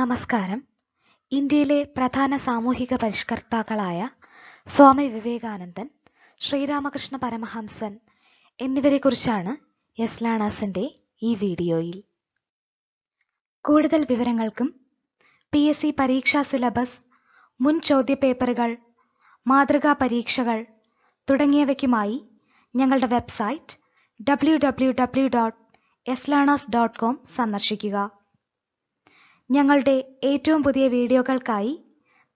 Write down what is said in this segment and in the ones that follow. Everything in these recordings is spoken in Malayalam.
നമസ്കാരം ഇന്ത്യയിലെ പ്രധാന സാമൂഹിക പരിഷ്കർത്താക്കളായ സ്വാമി വിവേകാനന്ദൻ ശ്രീരാമകൃഷ്ണ പരമഹംസൻ എന്നിവരെക്കുറിച്ചാണ് യെസ്ലാണാസിൻ്റെ ഈ വീഡിയോയിൽ കൂടുതൽ വിവരങ്ങൾക്കും പി എസ് സി പരീക്ഷാ സിലബസ് മുൻ ചോദ്യപേപ്പറുകൾ മാതൃകാ പരീക്ഷകൾ തുടങ്ങിയവയ്ക്കുമായി ഞങ്ങളുടെ website W W W dot dot com സന്ദർശിക്കുക ഞങ്ങളുടെ ഏറ്റവും പുതിയ വീഡിയോകൾക്കായി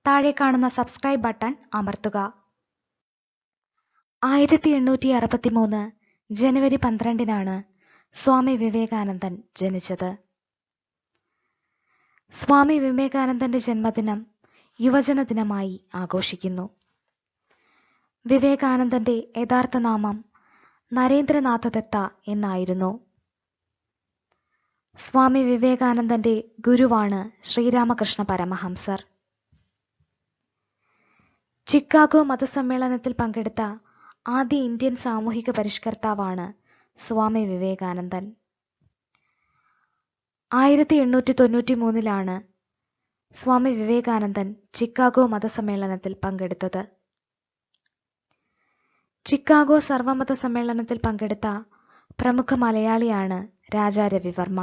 താഴെ കാണുന്ന സബ്സ്ക്രൈബ് ബട്ടൺ അമർത്തുക ആയിരത്തി എണ്ണൂറ്റി അറുപത്തി മൂന്ന് ജനുവരി പന്ത്രണ്ടിനാണ് സ്വാമി വിവേകാനന്ദൻ ജനിച്ചത് സ്വാമി വിവേകാനന്ദന്റെ ജന്മദിനം യുവജന ദിനമായി ആഘോഷിക്കുന്നു വിവേകാനന്ദന്റെ യഥാർത്ഥ നാമം നരേന്ദ്രനാഥ ദത്ത എന്നായിരുന്നു സ്വാമി വിവേകാനന്ദന്റെ ഗുരുവാണ് ശ്രീരാമകൃഷ്ണ പരമഹംസർ ചിക്കാഗോ മതസമ്മേളനത്തിൽ പങ്കെടുത്ത ആദ്യ ഇന്ത്യൻ സാമൂഹിക പരിഷ്കർത്താവാണ് സ്വാമി വിവേകാനന്ദൻ ആയിരത്തി എണ്ണൂറ്റി തൊണ്ണൂറ്റി മൂന്നിലാണ് സ്വാമി വിവേകാനന്ദൻ ചിക്കാഗോ മതസമ്മേളനത്തിൽ പങ്കെടുത്തത് ചിക്കാഗോ സർവമത സമ്മേളനത്തിൽ പങ്കെടുത്ത പ്രമുഖ മലയാളിയാണ് രാജാ രവിവർമ്മ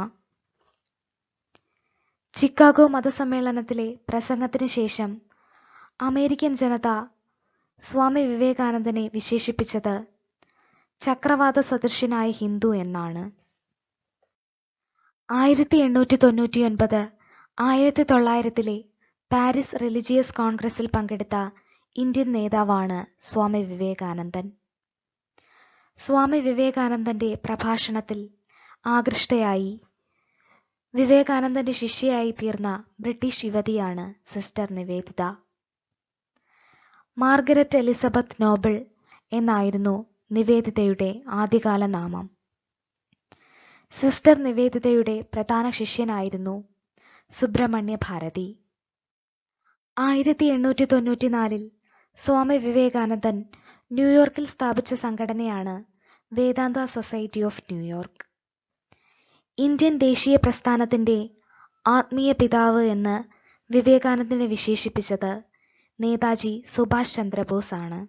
ചിക്കാഗോ മതസമ്മേളനത്തിലെ പ്രസംഗത്തിന് ശേഷം അമേരിക്കൻ ജനത സ്വാമി വിവേകാനന്ദനെ വിശേഷിപ്പിച്ചത് ചക്രവാത സദൃശനായ ഹിന്ദു എന്നാണ് ആയിരത്തി എണ്ണൂറ്റി തൊണ്ണൂറ്റി ഒൻപത് ആയിരത്തി തൊള്ളായിരത്തിലെ പാരീസ് റിലിജിയസ് കോൺഗ്രസിൽ പങ്കെടുത്ത ഇന്ത്യൻ നേതാവാണ് സ്വാമി വിവേകാനന്ദൻ സ്വാമി വിവേകാനന്ദന്റെ പ്രഭാഷണത്തിൽ ആകൃഷ്ടയായി വിവേകാനന്ദന്റെ ശിഷ്യയായി തീർന്ന ബ്രിട്ടീഷ് യുവതിയാണ് sister Nivedita Margaret Elizabeth Noble എന്നായിരുന്നു നിവേദിതയുടെ ആദ്യകാല നാമം സിസ്റ്റർ നിവേദിതയുടെ പ്രധാന ശിഷ്യനായിരുന്നു സുബ്രഹ്മണ്യ ഭാരതി ആയിരത്തി എണ്ണൂറ്റി തൊണ്ണൂറ്റിനാലിൽ സ്വാമി വിവേകാനന്ദൻ ന്യൂയോർക്കിൽ സ്ഥാപിച്ച സംഘടനയാണ് Vedanta society of New York Indian ദേശീയ പ്രസ്ഥാനത്തിന്റെ ആത്മീയ പിതാവ് എന്ന് വിവേകാനന്ദനെ വിശേഷിപ്പിച്ചത് നേതാജി സുഭാഷ് ചന്ദ്രബോസ് ആണ്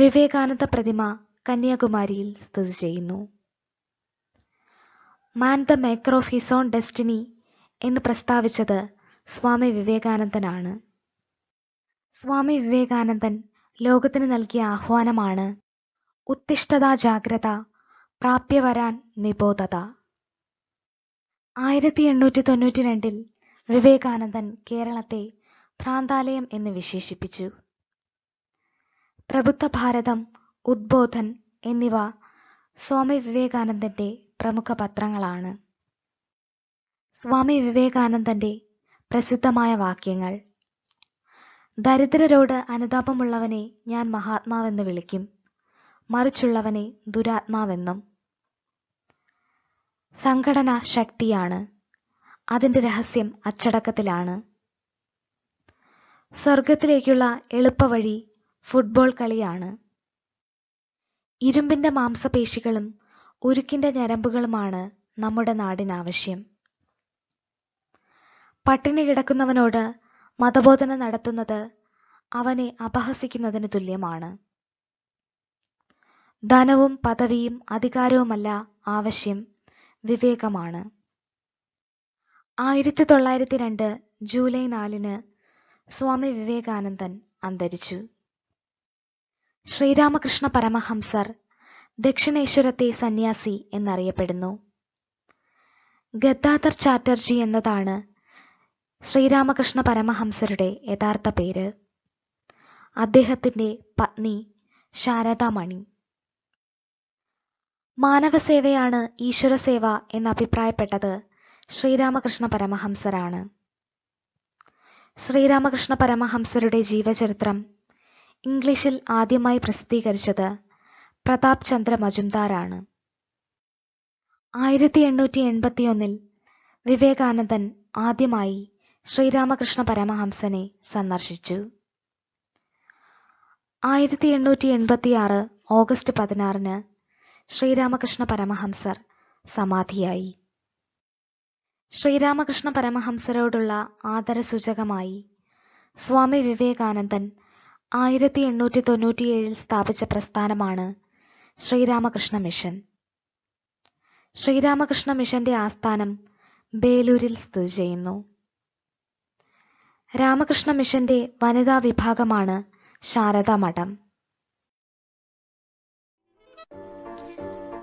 വിവേകാനന്ദ പ്രതിമ കന്യാകുമാരിയിൽ സ്ഥിതി ചെയ്യുന്നു man the maker of his own destiny എന്ന് പ്രസ്താവിച്ചത് സ്വാമി വിവേകാനന്ദനാണ് സ്വാമി വിവേകാനന്ദൻ ലോകത്തിന് നൽകിയ ആഹ്വാനമാണ് ഉത്തിഷ്ഠത ജാഗ്രത പ്രാപ്യവരാൻ നിബോധത ആയിരത്തി എണ്ണൂറ്റി തൊണ്ണൂറ്റി രണ്ടിൽ വിവേകാനന്ദൻ കേരളത്തെ ഭ്രാന്താലയം എന്ന് വിശേഷിപ്പിച്ചു പ്രബുദ്ധ ഭാരതം ഉദ്ബോധൻ എന്നിവ സ്വാമി വിവേകാനന്ദന്റെ പ്രമുഖ പത്രങ്ങളാണ് സ്വാമി വിവേകാനന്ദന്റെ പ്രസിദ്ധമായ വാക്യങ്ങൾ ദരിദ്രരോട് അനുതാപമുള്ളവനെ ഞാൻ മഹാത്മാവെന്ന് വിളിക്കും മറിച്ചുള്ളവനെ ദുരാത്മാവെന്നും സംഘടന ശക്തിയാണ് അതിൻ്റെ രഹസ്യം അച്ചടക്കത്തിലാണ് സ്വർഗത്തിലേക്കുള്ള എളുപ്പവഴി ഫുട്ബോൾ കളിയാണ് ഇരുമ്പിൻ്റെ മാംസപേശികളും ഉരുക്കിൻ്റെ ഞരമ്പുകളുമാണ് നമ്മുടെ നാടിനാവശ്യം പട്ടിണി കിടക്കുന്നവനോട് മതബോധന നടത്തുന്നത് അവനെ അപഹസിക്കുന്നതിന് തുല്യമാണ് ധനവും പദവിയും അധികാരവുമല്ല ആവശ്യം വിവേകമാണ് ആയിരത്തി തൊള്ളായിരത്തി രണ്ട് ജൂലൈ നാലിന് സ്വാമി വിവേകാനന്ദൻ അന്തരിച്ചു ശ്രീരാമകൃഷ്ണ പരമഹംസർ ദക്ഷിണേശ്വരത്തെ സന്യാസി എന്നറിയപ്പെടുന്നു ഗദ്ദാധർ ചാറ്റർജി എന്നതാണ് ശ്രീരാമകൃഷ്ണ പരമഹംസരുടെ യഥാർത്ഥ പേര് അദ്ദേഹത്തിൻ്റെ പത്നി ശാരദാമണി മാനവസേവയാണ് സേവ എന്ന് അഭിപ്രായപ്പെട്ടത് ശ്രീരാമകൃഷ്ണ പരമഹംസരാണ് ശ്രീരാമകൃഷ്ണ പരമഹംസരുടെ ജീവചരിത്രം ഇംഗ്ലീഷിൽ ആദ്യമായി പ്രസിദ്ധീകരിച്ചത് പ്രതാപ് ചന്ദ്ര മജുംദാറാണ് ആയിരത്തി എണ്ണൂറ്റി എൺപത്തിയൊന്നിൽ വിവേകാനന്ദൻ ആദ്യമായി ശ്രീരാമകൃഷ്ണ പരമഹംസനെ സന്ദർശിച്ചു ആയിരത്തി എണ്ണൂറ്റി എൺപത്തിയാറ് ഓഗസ്റ്റ് പതിനാറിന് ശ്രീരാമകൃഷ്ണ പരമഹംസർ സമാധിയായി ശ്രീരാമകൃഷ്ണ പരമഹംസരോടുള്ള ആദരസൂചകമായി സ്വാമി വിവേകാനന്ദൻ ആയിരത്തി എണ്ണൂറ്റി തൊണ്ണൂറ്റിയേഴിൽ സ്ഥാപിച്ച പ്രസ്ഥാനമാണ് ശ്രീരാമകൃഷ്ണ മിഷൻ ശ്രീരാമകൃഷ്ണ മിഷന്റെ ആസ്ഥാനം ബേലൂരിൽ സ്ഥിതി ചെയ്യുന്നു രാമകൃഷ്ണ മിഷന്റെ വനിതാ വിഭാഗമാണ് ശാരദാ മഠം